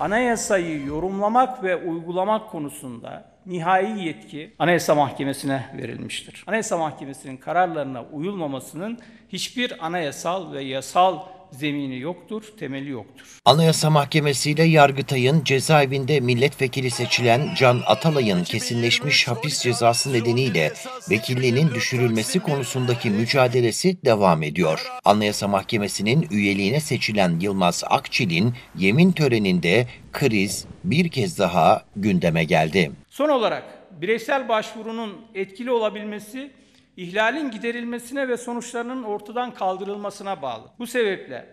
anayasayı yorumlamak ve uygulamak konusunda nihai yetki Anayasa Mahkemesi'ne verilmiştir. Anayasa Mahkemesi'nin kararlarına uyulmamasının hiçbir anayasal ve yasal zemini yoktur, temeli yoktur. Anayasa Mahkemesi ile Yargıtay'ın cezaevinde milletvekili seçilen Can Atalay'ın kesinleşmiş hapis cezası nedeniyle vekilliğinin düşürülmesi konusundaki mücadelesi devam ediyor. Anayasa Mahkemesi'nin üyeliğine seçilen Yılmaz Akçil'in yemin töreninde kriz bir kez daha gündeme geldi. Son olarak bireysel başvurunun etkili olabilmesi ihlalin giderilmesine ve sonuçlarının ortadan kaldırılmasına bağlı. Bu sebeple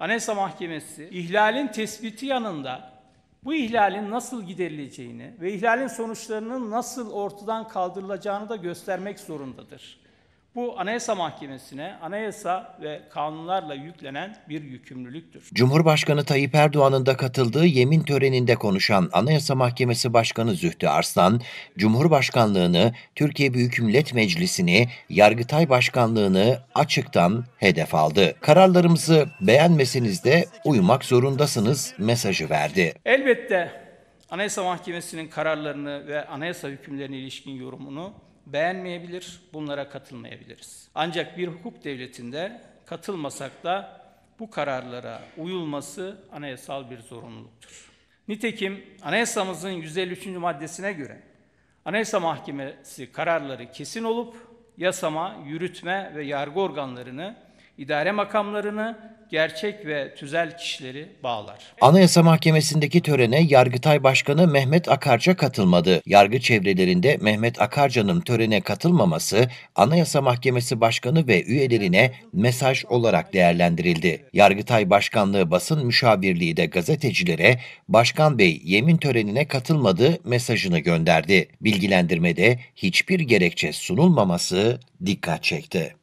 Anayasa Mahkemesi ihlalin tespiti yanında bu ihlalin nasıl giderileceğini ve ihlalin sonuçlarının nasıl ortadan kaldırılacağını da göstermek zorundadır. Bu Anayasa Mahkemesi'ne anayasa ve kanunlarla yüklenen bir yükümlülüktür. Cumhurbaşkanı Tayyip Erdoğan'ın da katıldığı yemin töreninde konuşan Anayasa Mahkemesi Başkanı Zühtü Arslan, Cumhurbaşkanlığını, Türkiye Büyük Millet Meclisi'ni, Yargıtay Başkanlığını açıktan hedef aldı. Kararlarımızı beğenmeseniz de uymak zorundasınız mesajı verdi. Elbette Anayasa Mahkemesi'nin kararlarını ve anayasa hükümlerine ilişkin yorumunu beğenmeyebilir, bunlara katılmayabiliriz. Ancak bir hukuk devletinde katılmasak da bu kararlara uyulması anayasal bir zorunluluktur. Nitekim anayasamızın 153. maddesine göre Anayasa Mahkemesi kararları kesin olup yasama, yürütme ve yargı organlarını idare makamlarını, gerçek ve tüzel kişileri bağlar. Anayasa Mahkemesi'ndeki törene Yargıtay Başkanı Mehmet Akarca katılmadı. Yargı çevrelerinde Mehmet Akarca'nın törene katılmaması Anayasa Mahkemesi Başkanı ve üyelerine mesaj olarak değerlendirildi. Yargıtay Başkanlığı Basın Müşavirliği de gazetecilere Başkan Bey yemin törenine katılmadı mesajını gönderdi. Bilgilendirmede hiçbir gerekçe sunulmaması dikkat çekti.